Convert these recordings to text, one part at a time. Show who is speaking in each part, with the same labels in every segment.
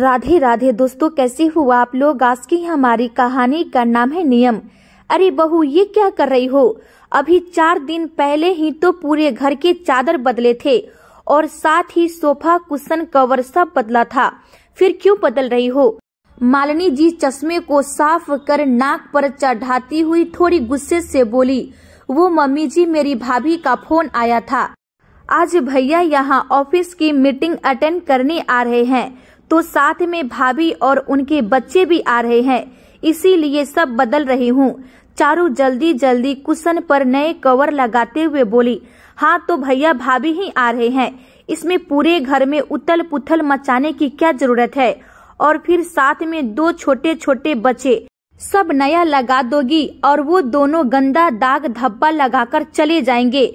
Speaker 1: राधे राधे दोस्तों कैसे हुआ आप लोग आज की हमारी कहानी का नाम है नियम अरे बहू ये क्या कर रही हो अभी चार दिन पहले ही तो पूरे घर के चादर बदले थे और साथ ही सोफा कुशन कवर सब बदला था फिर क्यों बदल रही हो मालिनी जी चश्मे को साफ कर नाक पर चढ़ाती हुई थोड़ी गुस्से से बोली वो मम्मी जी मेरी भाभी का फोन आया था आज भैया यहाँ ऑफिस की मीटिंग अटेंड करने आ रहे हैं तो साथ में भाभी और उनके बच्चे भी आ रहे हैं इसीलिए सब बदल रही हूँ चारू जल्दी जल्दी कुशन पर नए कवर लगाते हुए बोली हाँ तो भैया भाभी ही आ रहे हैं इसमें पूरे घर में उथल पुथल मचाने की क्या जरूरत है और फिर साथ में दो छोटे छोटे बच्चे सब नया लगा दोगी और वो दोनों गंदा दाग धब्बा लगाकर चले जाएंगे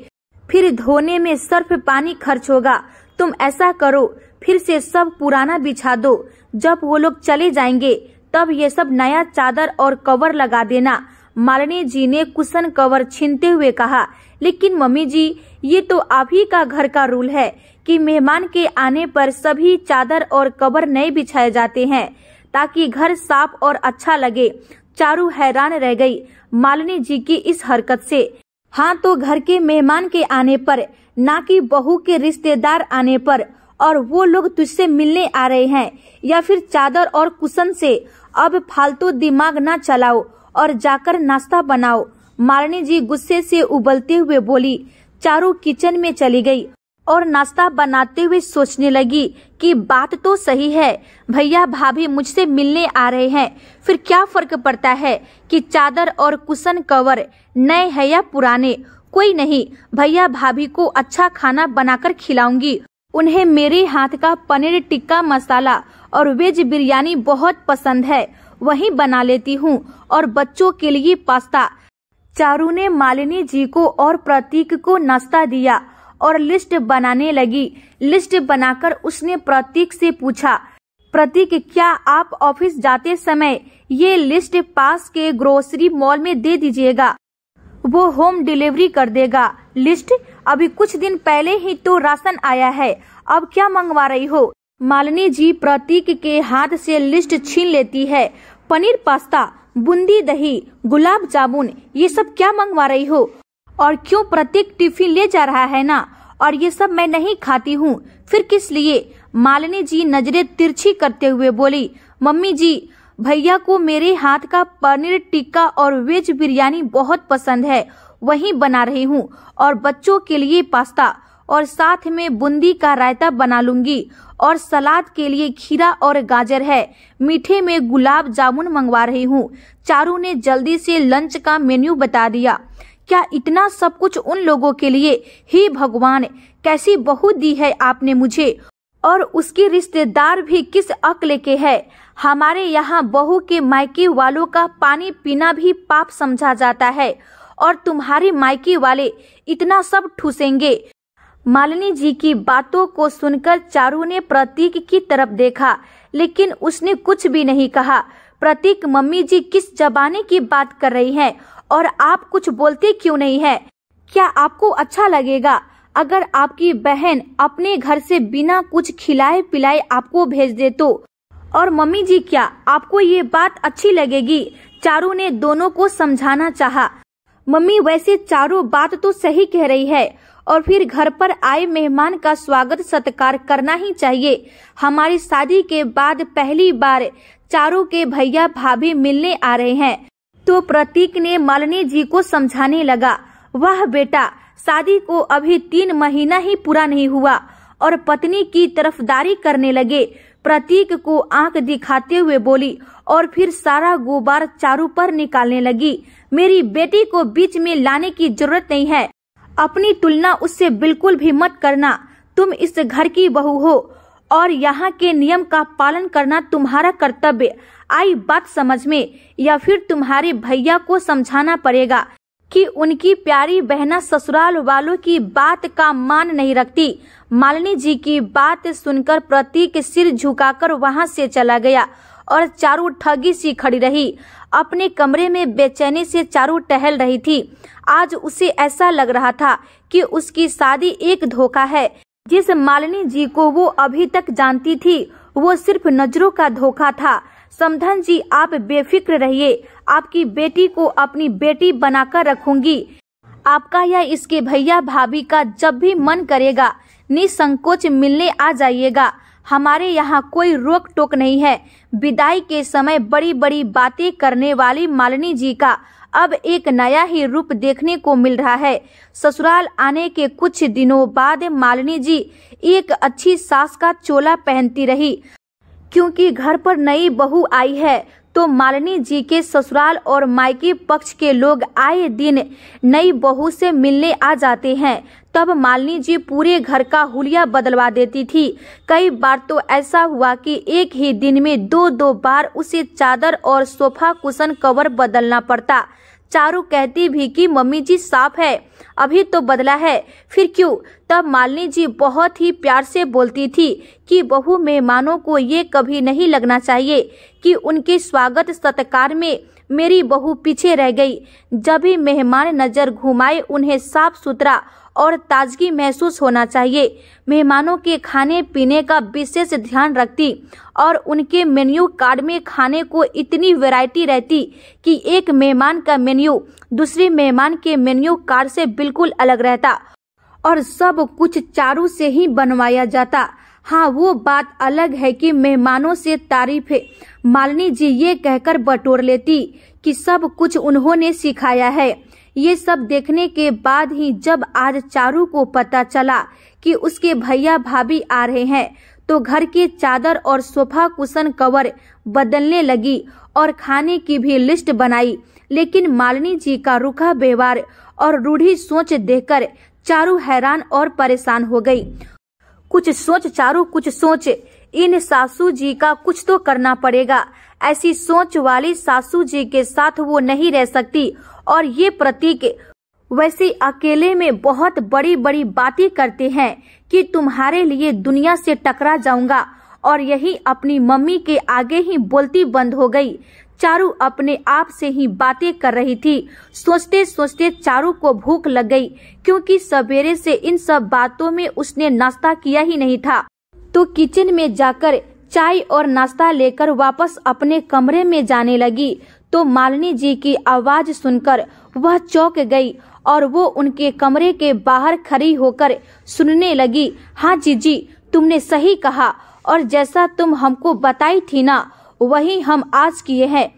Speaker 1: फिर धोने में सर्फ पानी खर्च होगा तुम ऐसा करो फिर से सब पुराना बिछा दो जब वो लोग चले जाएंगे तब ये सब नया चादर और कवर लगा देना मालिनी जी ने कुशन कवर छीनते हुए कहा लेकिन मम्मी जी ये तो आप ही का घर का रूल है कि मेहमान के आने पर सभी चादर और कवर नए बिछाए जाते हैं ताकि घर साफ और अच्छा लगे चारू हैरान रह गई मालिनी जी की इस हरकत से हाँ तो घर के मेहमान के आने पर ना कि बहू के रिश्तेदार आने पर और वो लोग तुझसे मिलने आ रहे हैं या फिर चादर और कुशन से अब फालतू दिमाग ना चलाओ और जाकर नाश्ता बनाओ मारनी जी गुस्से से उबलते हुए बोली चारू किचन में चली गई और नाश्ता बनाते हुए सोचने लगी कि बात तो सही है भैया भाभी मुझसे मिलने आ रहे हैं फिर क्या फर्क पड़ता है कि चादर और कुशन कवर नए है या पुराने कोई नहीं भैया भाभी को अच्छा खाना बनाकर खिलाऊंगी उन्हें मेरे हाथ का पनीर टिक्का मसाला और वेज बिरयानी बहुत पसंद है वही बना लेती हूँ और बच्चों के लिए पास्ता चारू ने मालिनी जी को और प्रतीक को नाश्ता दिया और लिस्ट बनाने लगी लिस्ट बनाकर उसने प्रतीक से पूछा प्रतीक क्या आप ऑफिस जाते समय ये लिस्ट पास के ग्रोसरी मॉल में दे दीजिएगा वो होम डिलीवरी कर देगा लिस्ट अभी कुछ दिन पहले ही तो राशन आया है अब क्या मंगवा रही हो मालिनी जी प्रतीक के हाथ से लिस्ट छीन लेती है पनीर पास्ता बूंदी दही गुलाब जामुन ये सब क्या मंगवा रही हो और क्यों प्रतीक टिफिन ले जा रहा है ना और ये सब मैं नहीं खाती हूँ फिर किस लिए मालिनी जी नजरें तिरछी करते हुए बोली मम्मी जी भैया को मेरे हाथ का पनीर टिक्का और वेज बिरयानी बहुत पसंद है वहीं बना रही हूँ और बच्चों के लिए पास्ता और साथ में बूंदी का रायता बना लूंगी और सलाद के लिए खीरा और गाजर है मीठे में गुलाब जामुन मंगवा रही हूँ चारू ने जल्दी से लंच का मेन्यू बता दिया क्या इतना सब कुछ उन लोगों के लिए ही भगवान कैसी बहू दी है आपने मुझे और उसके रिश्तेदार भी किस अक्ल के है हमारे यहाँ बहू के मायके वालों का पानी पीना भी पाप समझा जाता है और तुम्हारे मायके वाले इतना सब ठूसेंगे मालिनी जी की बातों को सुनकर चारू ने प्रतीक की तरफ देखा लेकिन उसने कुछ भी नहीं कहा प्रतीक मम्मी जी किस जबाने की बात कर रही हैं और आप कुछ बोलते क्यों नहीं है क्या आपको अच्छा लगेगा अगर आपकी बहन अपने घर से बिना कुछ खिलाए पिलाए आपको भेज दे तो और मम्मी जी क्या आपको ये बात अच्छी लगेगी चारू ने दोनों को समझाना चाहा मम्मी वैसे चारों बात तो सही कह रही है और फिर घर पर आए मेहमान का स्वागत सत्कार करना ही चाहिए हमारी शादी के बाद पहली बार चारों के भैया भाभी मिलने आ रहे हैं तो प्रतीक ने मालिनी जी को समझाने लगा वह बेटा शादी को अभी तीन महीना ही पूरा नहीं हुआ और पत्नी की तरफदारी करने लगे प्रतीक को आंख दिखाते हुए बोली और फिर सारा गोबार चारू पर निकालने लगी मेरी बेटी को बीच में लाने की जरूरत नहीं है अपनी तुलना उससे बिल्कुल भी मत करना तुम इस घर की बहू हो और यहाँ के नियम का पालन करना तुम्हारा कर्तव्य आई बात समझ में या फिर तुम्हारे भैया को समझाना पड़ेगा कि उनकी प्यारी बहना ससुराल वालों की बात का मान नहीं रखती मालिनी जी की बात सुनकर प्रतीक सिर झुकाकर वहां से चला गया और चारू ठगी सी खड़ी रही अपने कमरे में बेचैनी से चारू टहल रही थी आज उसे ऐसा लग रहा था कि उसकी शादी एक धोखा है जिस मालिनी जी को वो अभी तक जानती थी वो सिर्फ नजरों का धोखा था समधन जी आप बेफिक्र रहिए आपकी बेटी को अपनी बेटी बनाकर रखूंगी आपका या इसके भैया भाभी का जब भी मन करेगा निसंकोच मिलने आ जाइएगा हमारे यहाँ कोई रोक टोक नहीं है विदाई के समय बड़ी बड़ी बातें करने वाली मालिनी जी का अब एक नया ही रूप देखने को मिल रहा है ससुराल आने के कुछ दिनों बाद मालिनी जी एक अच्छी सास का चोला पहनती रही क्योंकि घर पर नई बहू आई है तो मालिनी जी के ससुराल और मायके पक्ष के लोग आए दिन नई बहू से मिलने आ जाते हैं तब मालिनी जी पूरे घर का हुलिया बदलवा देती थी कई बार तो ऐसा हुआ कि एक ही दिन में दो दो बार उसे चादर और सोफा कुशन कवर बदलना पड़ता चारू कहती भी कि मम्मी जी साफ है अभी तो बदला है फिर क्यों तब मालिनी जी बहुत ही प्यार से बोलती थी कि बहू मेहमानों को ये कभी नहीं लगना चाहिए कि उनके स्वागत सत्कार में मेरी बहू पीछे रह गई जब ही मेहमान नज़र घुमाए उन्हें साफ सुथरा और ताजगी महसूस होना चाहिए मेहमानों के खाने पीने का विशेष ध्यान रखती और उनके मेन्यू कार्ड में खाने को इतनी वैरायटी रहती कि एक मेहमान का मेन्यू दूसरे मेहमान के मेन्यू कार्ड से बिल्कुल अलग रहता और सब कुछ चारू से ही बनवाया जाता हाँ वो बात अलग है कि मेहमानों से है मालिनी जी ये कहकर बटोर लेती कि सब कुछ उन्होंने सिखाया है ये सब देखने के बाद ही जब आज चारू को पता चला कि उसके भैया भाभी आ रहे हैं तो घर के चादर और सोफा कुशन कवर बदलने लगी और खाने की भी लिस्ट बनाई लेकिन मालिनी जी का रुखा व्यवहार और रूढ़ी सोच देखकर चारू हैरान और परेशान हो गई कुछ सोच चारू कुछ सोच इन सासू जी का कुछ तो करना पड़ेगा ऐसी सोच वाली सासू जी के साथ वो नहीं रह सकती और ये प्रतीक वैसे अकेले में बहुत बड़ी बड़ी बातें करते हैं कि तुम्हारे लिए दुनिया से टकरा जाऊंगा और यही अपनी मम्मी के आगे ही बोलती बंद हो गई चारू अपने आप से ही बातें कर रही थी सोचते सोचते चारू को भूख लग गई क्योंकि सवेरे से इन सब बातों में उसने नाश्ता किया ही नहीं था तो किचन में जाकर चाय और नाश्ता लेकर वापस अपने कमरे में जाने लगी तो मालिनी जी की आवाज सुनकर वह चौक गई और वो उनके कमरे के बाहर खड़ी होकर सुनने लगी हाँ जीजी तुमने सही कहा और जैसा तुम हमको बताई थी ना वही हम आज किए हैं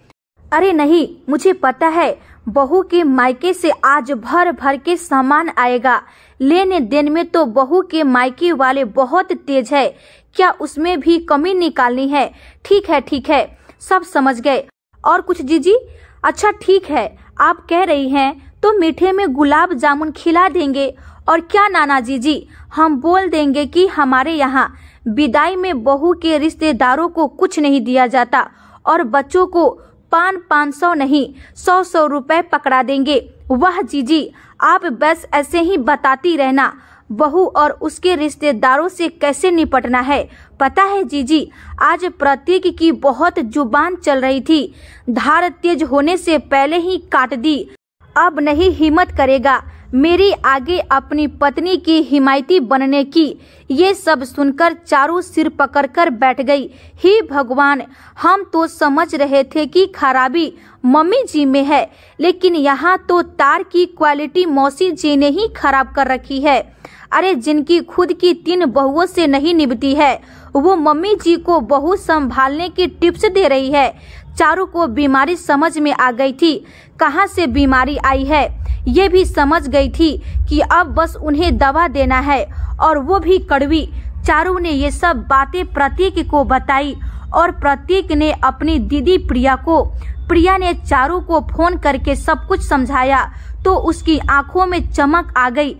Speaker 1: अरे नहीं मुझे पता है बहू के मायके से आज भर भर के सामान आएगा लेने देन में तो बहू के मायके वाले बहुत तेज है क्या उसमें भी कमी निकालनी है ठीक है ठीक है सब समझ गए और कुछ जीजी अच्छा ठीक है आप कह रही हैं तो मीठे में गुलाब जामुन खिला देंगे और क्या नाना जी जी हम बोल देंगे कि हमारे यहाँ विदाई में बहू के रिश्तेदारों को कुछ नहीं दिया जाता और बच्चों को पान पाँच सौ नहीं सौ सौ रुपए पकड़ा देंगे वह जीजी आप बस ऐसे ही बताती रहना बहू और उसके रिश्तेदारों से कैसे निपटना है पता है जीजी आज प्रतीक की बहुत जुबान चल रही थी धार तेज होने से पहले ही काट दी अब नहीं हिम्मत करेगा मेरी आगे अपनी पत्नी की हिमायती बनने की ये सब सुनकर चारू सिर पकड़कर बैठ गई ही भगवान हम तो समझ रहे थे कि खराबी मम्मी जी में है लेकिन यहाँ तो तार की क्वालिटी मौसी जी ने ही खराब कर रखी है अरे जिनकी खुद की तीन बहुओं से नहीं निभती है वो मम्मी जी को बहु संभालने की टिप्स दे रही है चारों को बीमारी समझ में आ गई थी कहाँ से बीमारी आई है ये भी समझ गई थी कि अब बस उन्हें दवा देना है और वो भी कड़वी चारू ने ये सब बातें प्रतीक को बताई और प्रतीक ने अपनी दीदी प्रिया को प्रिया ने चारू को फोन करके सब कुछ समझाया तो उसकी आंखों में चमक आ गई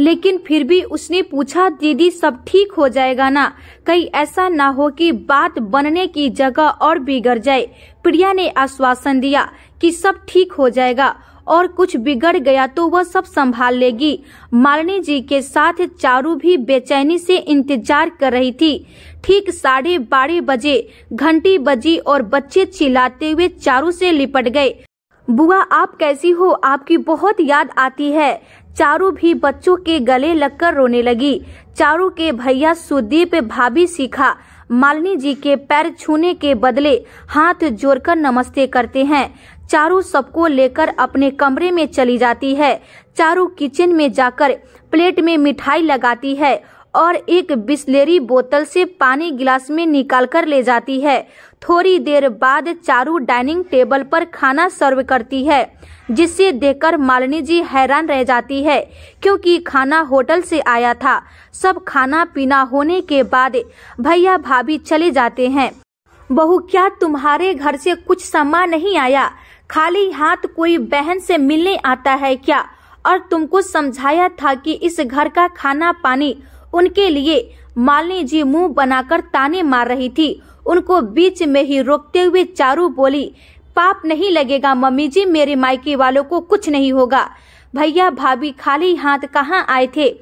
Speaker 1: लेकिन फिर भी उसने पूछा दीदी सब ठीक हो जाएगा ना कहीं ऐसा ना हो कि बात बनने की जगह और बिगड़ जाए प्रिया ने आश्वासन दिया कि सब ठीक हो जाएगा और कुछ बिगड़ गया तो वह सब संभाल लेगी मालिनी जी के साथ चारू भी बेचैनी से इंतजार कर रही थी ठीक साढ़े बारह बजे घंटी बजी और बच्चे चिल्लाते हुए चारू से लिपट गए बुआ आप कैसी हो आपकी बहुत याद आती है चारू भी बच्चों के गले लगकर रोने लगी चारू के भैया सुदीप भाभी सीखा मालिनी जी के पैर छूने के बदले हाथ जोड़कर नमस्ते करते हैं चारू सबको लेकर अपने कमरे में चली जाती है चारू किचन में जाकर प्लेट में मिठाई लगाती है और एक बिस्लेरी बोतल से पानी गिलास में निकालकर ले जाती है थोड़ी देर बाद चारू डाइनिंग टेबल पर खाना सर्व करती है जिससे देखकर मालिनी जी हैरान रह जाती है क्योंकि खाना होटल से आया था सब खाना पीना होने के बाद भैया भाभी चले जाते हैं बहू क्या तुम्हारे घर से कुछ सामान नहीं आया खाली हाथ कोई बहन से मिलने आता है क्या और तुमको समझाया था कि इस घर का खाना पानी उनके लिए मालिनी जी मुंह बनाकर ताने मार रही थी उनको बीच में ही रोकते हुए चारू बोली पाप नहीं लगेगा मम्मी जी मेरे मायके वालों को कुछ नहीं होगा भैया भाभी खाली हाथ कहाँ आए थे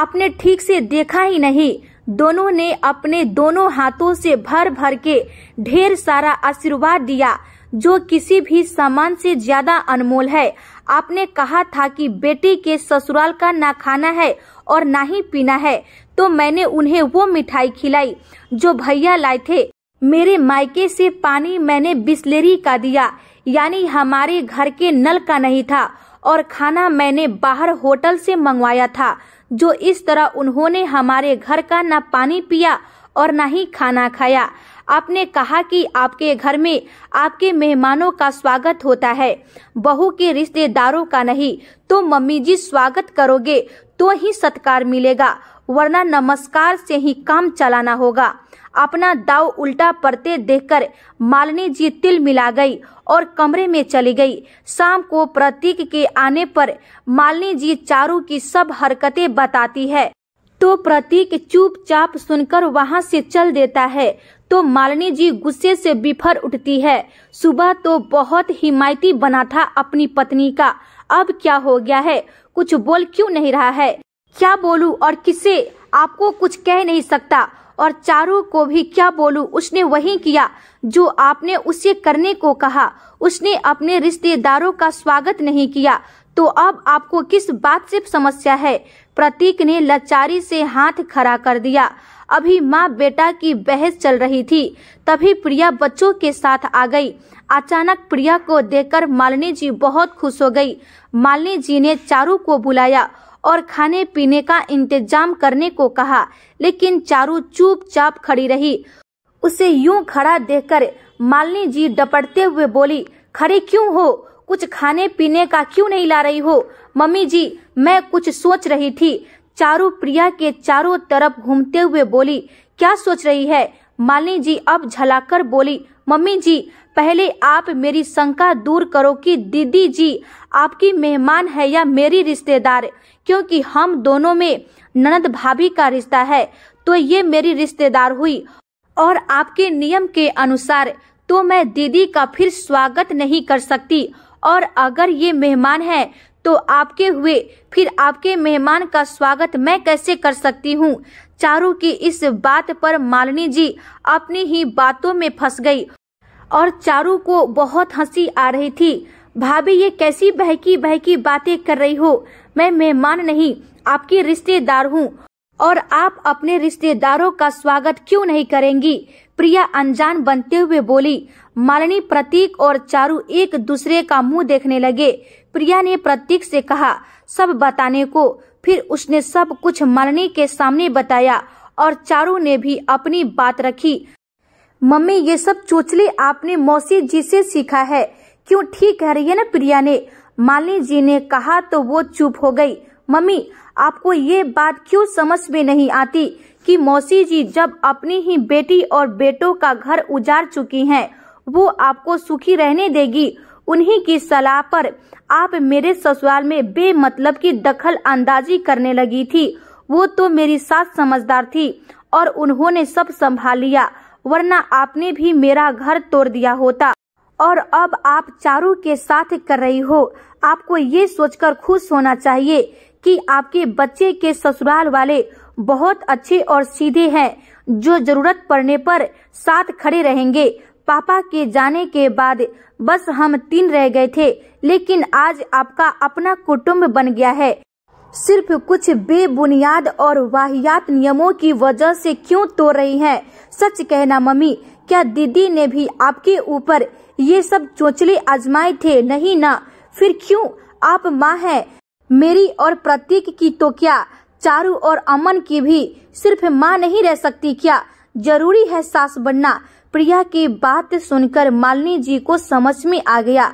Speaker 1: आपने ठीक से देखा ही नहीं दोनों ने अपने दोनों हाथों से भर भर के ढेर सारा आशीर्वाद दिया जो किसी भी सामान से ज्यादा अनमोल है आपने कहा था कि बेटी के ससुराल का ना खाना है और ना ही पीना है तो मैंने उन्हें वो मिठाई खिलाई जो भैया लाए थे मेरे मायके से पानी मैंने बिस्लेरी का दिया यानी हमारे घर के नल का नहीं था और खाना मैंने बाहर होटल से मंगवाया था जो इस तरह उन्होंने हमारे घर का ना पानी पिया और ना ही खाना खाया आपने कहा कि आपके घर में आपके मेहमानों का स्वागत होता है बहू के रिश्तेदारों का नहीं तो मम्मी जी स्वागत करोगे तो ही सत्कार मिलेगा वरना नमस्कार से ही काम चलाना होगा अपना दाव उल्टा पड़ते देखकर मालिनी जी तिल मिला गई और कमरे में चली गई शाम को प्रतीक के आने पर मालिनी जी चारू की सब हरकतें बताती है तो प्रतीक चुपचाप सुनकर वहाँ से चल देता है तो मालिनी जी गुस्से से बिफर उठती है सुबह तो बहुत हिमायती बना था अपनी पत्नी का अब क्या हो गया है कुछ बोल क्यों नहीं रहा है क्या बोलूं और किसे आपको कुछ कह नहीं सकता और चारों को भी क्या बोलूं उसने वही किया जो आपने उसे करने को कहा उसने अपने रिश्तेदारों का स्वागत नहीं किया तो अब आपको किस बात से समस्या है प्रतीक ने लाचारी से हाथ खड़ा कर दिया अभी माँ बेटा की बहस चल रही थी तभी प्रिया बच्चों के साथ आ गई अचानक प्रिया को देखकर मालिनी जी बहुत खुश हो गई मालिनी जी ने चारू को बुलाया और खाने पीने का इंतजाम करने को कहा लेकिन चारू चुपचाप खड़ी रही उसे यूं खड़ा देखकर मालिनी जी डपटते हुए बोली खड़े क्यों हो कुछ खाने पीने का क्यों नहीं ला रही हो मम्मी जी मैं कुछ सोच रही थी चारू प्रिया के चारों तरफ घूमते हुए बोली क्या सोच रही है मालिनी जी अब झलाकर बोली मम्मी जी पहले आप मेरी शंका दूर करो कि दीदी जी आपकी मेहमान है या मेरी रिश्तेदार क्योंकि हम दोनों में ननद भाभी का रिश्ता है तो ये मेरी रिश्तेदार हुई और आपके नियम के अनुसार तो मैं दीदी का फिर स्वागत नहीं कर सकती और अगर ये मेहमान है तो आपके हुए फिर आपके मेहमान का स्वागत मैं कैसे कर सकती हूँ चारू की इस बात पर मालिनी जी अपनी ही बातों में फंस गई और चारू को बहुत हंसी आ रही थी भाभी ये कैसी बहकी बहकी बातें कर रही हो मैं मेहमान नहीं आपकी रिश्तेदार हूँ और आप अपने रिश्तेदारों का स्वागत क्यों नहीं करेंगी प्रिया अनजान बनते हुए बोली मालिनी प्रतीक और चारू एक दूसरे का मुंह देखने लगे प्रिया ने प्रतीक से कहा सब बताने को फिर उसने सब कुछ मालिनी के सामने बताया और चारू ने भी अपनी बात रखी मम्मी ये सब चोचले आपने मौसी जी से सीखा है क्यों ठीक कह रही है ना प्रिया ने मालिनी जी ने कहा तो वो चुप हो गई मम्मी आपको ये बात क्यों समझ में नहीं आती कि मौसी जी जब अपनी ही बेटी और बेटों का घर उजाड़ चुकी हैं वो आपको सुखी रहने देगी उन्हीं की सलाह पर आप मेरे ससुराल में बेमतलब की दखल अंदाजी करने लगी थी वो तो मेरी सास समझदार थी और उन्होंने सब संभाल लिया वरना आपने भी मेरा घर तोड़ दिया होता और अब आप चारू के साथ कर रही हो आपको ये सोचकर खुश होना चाहिए कि आपके बच्चे के ससुराल वाले बहुत अच्छे और सीधे हैं जो जरूरत पड़ने पर साथ खड़े रहेंगे पापा के जाने के बाद बस हम तीन रह गए थे लेकिन आज आपका अपना कुटुम्ब बन गया है सिर्फ कुछ बेबुनियाद और वाहियात नियमों की वजह से क्यों तो रही हैं? सच कहना मम्मी क्या दीदी ने भी आपके ऊपर ये सब चोचले आजमाए थे नहीं ना फिर क्यों आप माँ हैं मेरी और प्रतीक की तो क्या चारू और अमन की भी सिर्फ माँ नहीं रह सकती क्या जरूरी है सास बनना प्रिया की बात सुनकर मालिनी जी को समझ में आ गया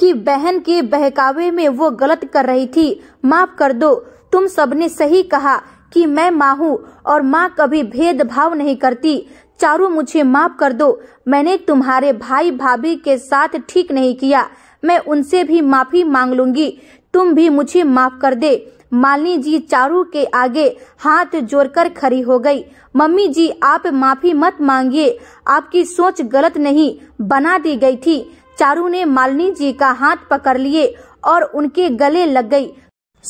Speaker 1: कि बहन के बहकावे में वो गलत कर रही थी माफ कर दो तुम सबने सही कहा कि मैं माँ हूँ और माँ कभी भेदभाव नहीं करती चारू मुझे माफ कर दो मैंने तुम्हारे भाई भाभी के साथ ठीक नहीं किया मैं उनसे भी माफी मांग लूंगी तुम भी मुझे माफ कर दे मालिनी जी चारू के आगे हाथ जोड़कर खड़ी हो गई मम्मी जी आप माफी मत मांगिए आपकी सोच गलत नहीं बना दी गई थी चारू ने मालिनी जी का हाथ पकड़ लिए और उनके गले लग गई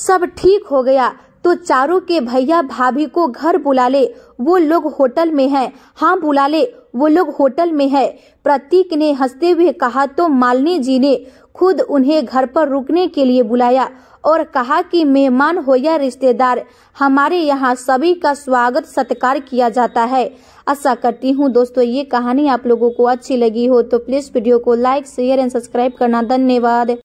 Speaker 1: सब ठीक हो गया तो चारू के भैया भाभी को घर बुला ले वो लोग होटल में हैं हाँ बुला ले वो लोग होटल में है प्रतीक ने हंसते हुए कहा तो मालिनी जी ने खुद उन्हें घर पर रुकने के लिए बुलाया और कहा कि मेहमान हो या रिश्तेदार हमारे यहाँ सभी का स्वागत सत्कार किया जाता है आशा करती हूँ दोस्तों ये कहानी आप लोगों को अच्छी लगी हो तो प्लीज वीडियो को लाइक शेयर एंड सब्सक्राइब करना धन्यवाद